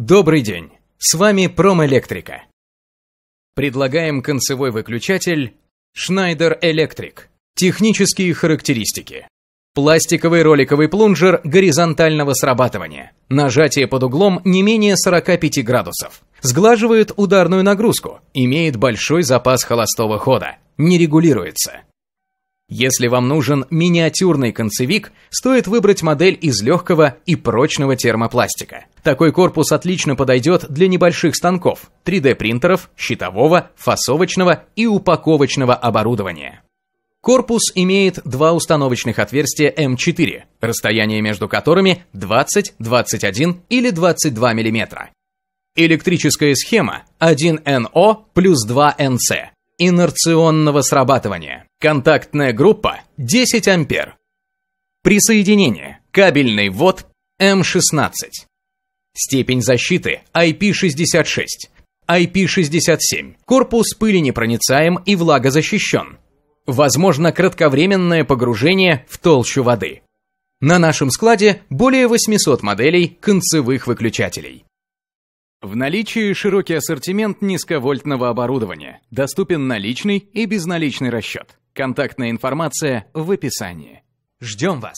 Добрый день! С вами Промэлектрика. Предлагаем концевой выключатель Schneider Electric. Технические характеристики. Пластиковый роликовый плунжер горизонтального срабатывания. Нажатие под углом не менее 45 градусов. Сглаживает ударную нагрузку. Имеет большой запас холостого хода. Не регулируется. Если вам нужен миниатюрный концевик, стоит выбрать модель из легкого и прочного термопластика. Такой корпус отлично подойдет для небольших станков, 3D-принтеров, щитового, фасовочного и упаковочного оборудования. Корпус имеет два установочных отверстия М4, эм расстояние между которыми 20, 21 или 22 мм. Электрическая схема 1 NO плюс 2 NC инерционного срабатывания. Контактная группа 10 ампер. Присоединение. Кабельный ввод М16. Степень защиты IP66. IP67. Корпус пыли непроницаем и влагозащищен. Возможно кратковременное погружение в толщу воды. На нашем складе более 800 моделей концевых выключателей. В наличии широкий ассортимент низковольтного оборудования. Доступен наличный и безналичный расчет. Контактная информация в описании. Ждем вас!